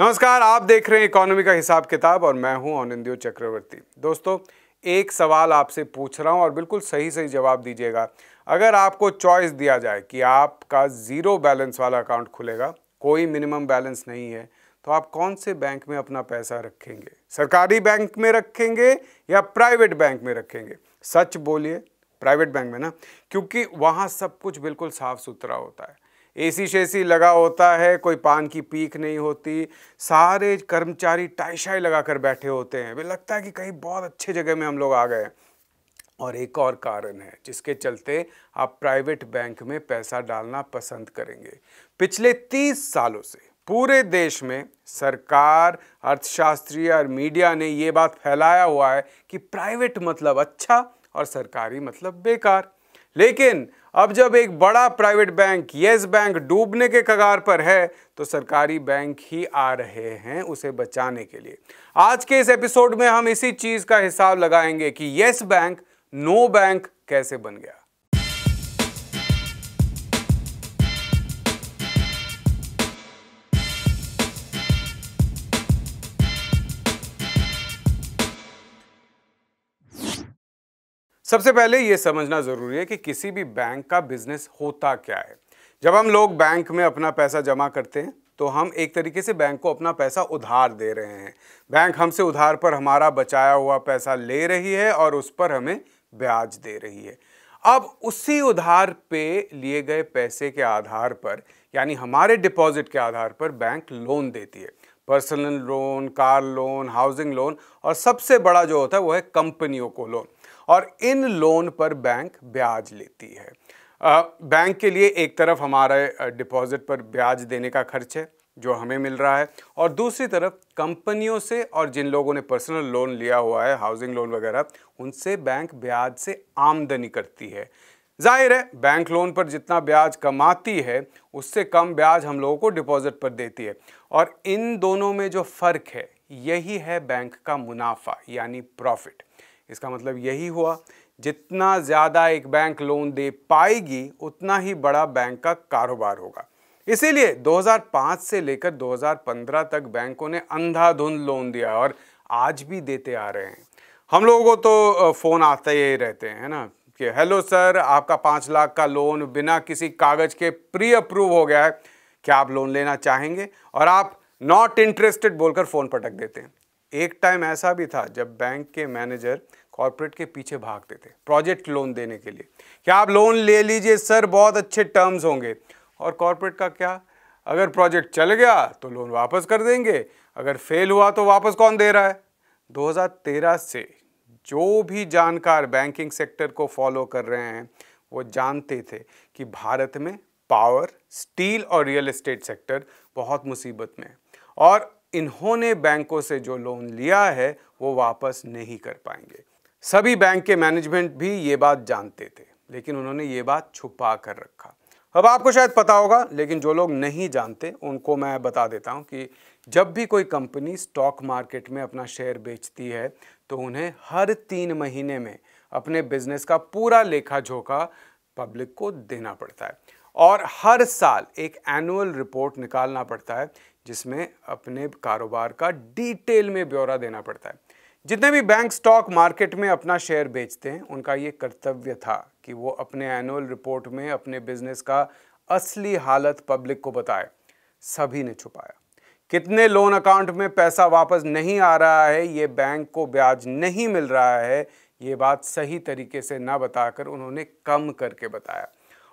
नमस्कार आप देख रहे हैं इकोनॉमी का हिसाब किताब और मैं हूं अनिंदो चक्रवर्ती दोस्तों एक सवाल आपसे पूछ रहा हूं और बिल्कुल सही सही जवाब दीजिएगा अगर आपको चॉइस दिया जाए कि आपका ज़ीरो बैलेंस वाला अकाउंट खुलेगा कोई मिनिमम बैलेंस नहीं है तो आप कौन से बैंक में अपना पैसा रखेंगे सरकारी बैंक में रखेंगे या प्राइवेट बैंक में रखेंगे सच बोलिए प्राइवेट बैंक में ना क्योंकि वहाँ सब कुछ बिल्कुल साफ़ सुथरा होता है एसी शेसी लगा होता है कोई पान की पीक नहीं होती सारे कर्मचारी टाइशाई लगा कर बैठे होते हैं वे लगता है कि कहीं बहुत अच्छे जगह में हम लोग आ गए और एक और कारण है जिसके चलते आप प्राइवेट बैंक में पैसा डालना पसंद करेंगे पिछले तीस सालों से पूरे देश में सरकार अर्थशास्त्री और मीडिया ने ये बात फैलाया हुआ है कि प्राइवेट मतलब अच्छा और सरकारी मतलब बेकार लेकिन अब जब एक बड़ा प्राइवेट बैंक येस बैंक डूबने के कगार पर है तो सरकारी बैंक ही आ रहे हैं उसे बचाने के लिए आज के इस एपिसोड में हम इसी चीज़ का हिसाब लगाएंगे कि येस बैंक नो बैंक कैसे बन गया सबसे पहले ये समझना ज़रूरी है कि किसी भी बैंक का बिजनेस होता क्या है जब हम लोग बैंक में अपना पैसा जमा करते हैं तो हम एक तरीके से बैंक को अपना पैसा उधार दे रहे हैं बैंक हमसे उधार पर हमारा बचाया हुआ पैसा ले रही है और उस पर हमें ब्याज दे रही है अब उसी उधार पे लिए गए पैसे के आधार पर यानी हमारे डिपॉजिट के आधार पर बैंक लोन देती है personal loan car loan housing loan और सबसे बड़ा जो होता है वो है कंपनियों को लोन और इन लोन पर बैंक ब्याज लेती है बैंक के लिए एक तरफ हमारे डिपॉजिट पर ब्याज देने का खर्च है जो हमें मिल रहा है और दूसरी तरफ कंपनियों से और जिन लोगों ने पर्सनल लोन लिया हुआ है हाउसिंग लोन वगैरह उनसे बैंक ब्याज से आमदनी करती है जाहिर है बैंक लोन पर जितना ब्याज कमाती है उससे कम ब्याज हम लोगों को डिपॉजिट पर देती है और इन दोनों में जो फ़र्क है यही है बैंक का मुनाफा यानी प्रॉफिट इसका मतलब यही हुआ जितना ज़्यादा एक बैंक लोन दे पाएगी उतना ही बड़ा बैंक का कारोबार होगा इसीलिए 2005 से लेकर 2015 तक बैंकों ने अंधाधुंध लोन दिया और आज भी देते आ रहे हैं हम लोगों को तो फ़ोन आते ही रहते हैं ना कि हेलो सर आपका पाँच लाख का लोन बिना किसी कागज़ के प्री अप्रूव हो गया है क्या आप लोन लेना चाहेंगे और आप नॉट इंटरेस्टेड बोलकर फ़ोन पटक देते हैं एक टाइम ऐसा भी था जब बैंक के मैनेजर कॉरपोरेट के पीछे भागते थे प्रोजेक्ट लोन देने के लिए क्या आप लोन ले लीजिए सर बहुत अच्छे टर्म्स होंगे और कॉरपोरेट का क्या अगर प्रोजेक्ट चल गया तो लोन वापस कर देंगे अगर फेल हुआ तो वापस कौन दे रहा है 2013 से जो भी जानकार बैंकिंग सेक्टर को फॉलो कर रहे हैं वो जानते थे कि भारत में पावर स्टील और रियल एस्टेट सेक्टर बहुत मुसीबत में है और इन्होंने बैंकों से जो लोन लिया है वो वापस नहीं कर पाएंगे सभी बैंक के मैनेजमेंट भी ये बात जानते थे लेकिन उन्होंने ये बात छुपा कर रखा अब आपको शायद पता होगा लेकिन जो लोग नहीं जानते उनको मैं बता देता हूँ कि जब भी कोई कंपनी स्टॉक मार्केट में अपना शेयर बेचती है तो उन्हें हर तीन महीने में अपने बिजनेस का पूरा लेखा झोंका पब्लिक को देना पड़ता है और हर साल एक एनुअल रिपोर्ट निकालना पड़ता है जिसमें अपने कारोबार का डिटेल में ब्यौरा देना पड़ता है जितने भी बैंक स्टॉक मार्केट में अपना शेयर बेचते हैं उनका ये कर्तव्य था कि वो अपने एनुअल रिपोर्ट में अपने बिजनेस का असली हालत पब्लिक को बताए सभी ने छुपाया कितने लोन अकाउंट में पैसा वापस नहीं आ रहा है ये बैंक को ब्याज नहीं मिल रहा है ये बात सही तरीके से ना बताकर उन्होंने कम करके बताया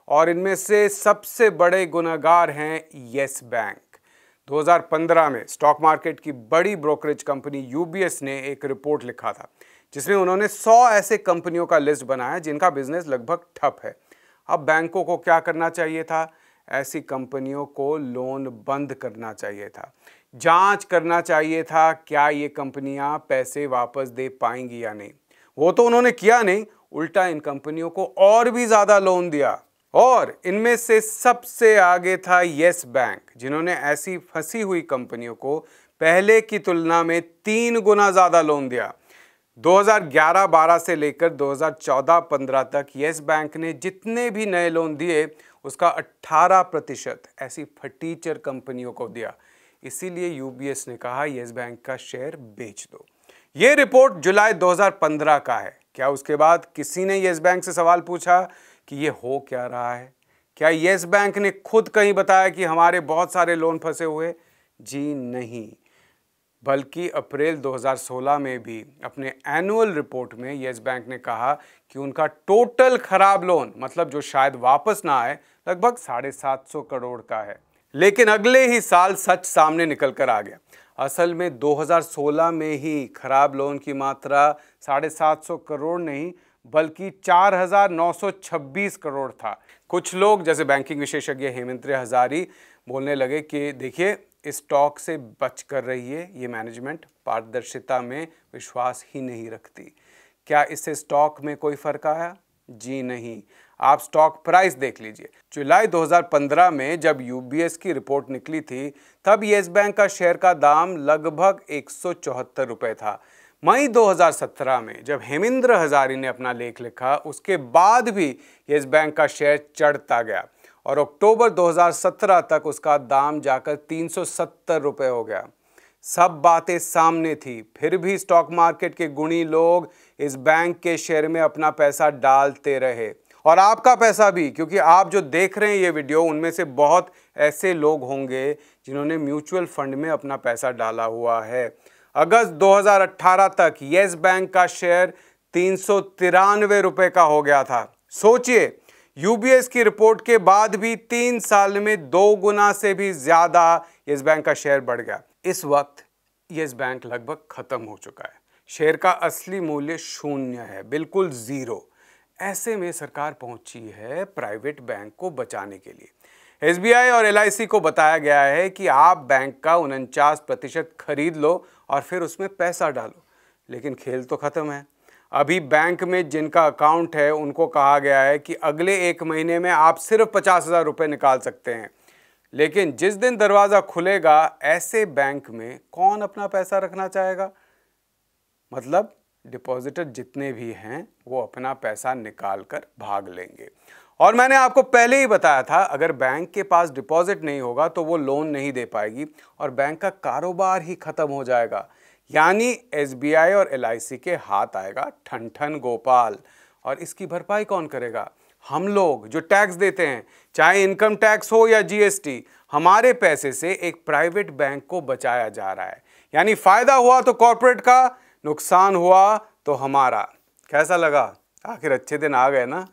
और इनमें से सबसे बड़े गुनागार हैं येस बैंक 2015 में स्टॉक मार्केट की बड़ी ब्रोकरेज कंपनी यूबीएस ने एक रिपोर्ट लिखा था जिसमें उन्होंने 100 ऐसे कंपनियों का लिस्ट बनाया जिनका बिजनेस लगभग ठप है अब बैंकों को क्या करना चाहिए था ऐसी कंपनियों को लोन बंद करना चाहिए था जांच करना चाहिए था क्या ये कंपनियां पैसे वापस दे पाएंगी या नहीं वो तो उन्होंने किया नहीं उल्टा इन कंपनियों को और भी ज़्यादा लोन दिया और इनमें से सबसे आगे था यस बैंक जिन्होंने ऐसी फंसी हुई कंपनियों को पहले की तुलना में तीन गुना ज़्यादा लोन दिया 2011-12 से लेकर 2014-15 तक येस बैंक ने जितने भी नए लोन दिए उसका 18 प्रतिशत ऐसी फटीचर कंपनियों को दिया इसीलिए यूबीएस ने कहा येस बैंक का शेयर बेच दो ये रिपोर्ट जुलाई 2015 का है क्या उसके बाद किसी ने येस बैंक से सवाल पूछा कि ये हो क्या रहा है क्या येस बैंक ने खुद कहीं बताया कि हमारे बहुत सारे लोन फंसे हुए जी नहीं बल्कि अप्रैल 2016 में भी अपने एनुअल रिपोर्ट में येस बैंक ने कहा कि उनका टोटल खराब लोन मतलब जो शायद वापस ना आए लगभग साढ़े सात सौ करोड़ का है लेकिन अगले ही साल सच सामने निकल कर आ गया असल में 2016 में ही खराब लोन की मात्रा साढ़े सात सौ करोड़ नहीं बल्कि 4,926 करोड़ था कुछ लोग जैसे बैंकिंग विशेषज्ञ हेमंत हजारी बोलने लगे कि देखिए इस स्टॉक से बच कर रही है ये मैनेजमेंट पारदर्शिता में विश्वास ही नहीं रखती क्या इससे स्टॉक में कोई फर्क आया जी नहीं आप स्टॉक प्राइस देख लीजिए जुलाई 2015 में जब यू की रिपोर्ट निकली थी तब येस बैंक का शेयर का दाम लगभग एक रुपए था मई 2017 में जब हेमेंद्र हजारी ने अपना लेख लिखा उसके बाद भी येस बैंक का शेयर चढ़ता गया और अक्टूबर 2017 तक उसका दाम जाकर तीन रुपए हो गया सब बातें सामने थी फिर भी स्टॉक मार्केट के गुणी लोग इस बैंक के शेयर में अपना पैसा डालते रहे और आपका पैसा भी क्योंकि आप जो देख रहे हैं ये वीडियो उनमें से बहुत ऐसे लोग होंगे जिन्होंने म्यूचुअल फंड में अपना पैसा डाला हुआ है अगस्त 2018 तक येस बैंक का शेयर तीन सौ रुपए का हो गया था सोचिए यूबीएस की रिपोर्ट के बाद भी तीन साल में दो गुना से भी ज़्यादा येस बैंक का शेयर बढ़ गया इस वक्त येस बैंक लगभग ख़त्म हो चुका है शेयर का असली मूल्य शून्य है बिल्कुल ज़ीरो ऐसे में सरकार पहुंची है प्राइवेट बैंक को बचाने के लिए एस और एल को बताया गया है कि आप बैंक का उनचास प्रतिशत खरीद लो और फिर उसमें पैसा डालो लेकिन खेल तो ख़त्म है अभी बैंक में जिनका अकाउंट है उनको कहा गया है कि अगले एक महीने में आप सिर्फ पचास हज़ार रुपये निकाल सकते हैं लेकिन जिस दिन दरवाज़ा खुलेगा ऐसे बैंक में कौन अपना पैसा रखना चाहेगा मतलब डिपॉजिटर जितने भी हैं वो अपना पैसा निकाल कर भाग लेंगे और मैंने आपको पहले ही बताया था अगर बैंक के पास डिपॉजिट नहीं होगा तो वो लोन नहीं दे पाएगी और बैंक का कारोबार ही ख़त्म हो जाएगा यानी एस और एल के हाथ आएगा ठन ठन गोपाल और इसकी भरपाई कौन करेगा हम लोग जो टैक्स देते हैं चाहे इनकम टैक्स हो या जीएसटी हमारे पैसे से एक प्राइवेट बैंक को बचाया जा रहा है यानी फ़ायदा हुआ तो कॉरपोरेट का नुकसान हुआ तो हमारा कैसा लगा आखिर अच्छे दिन आ गए ना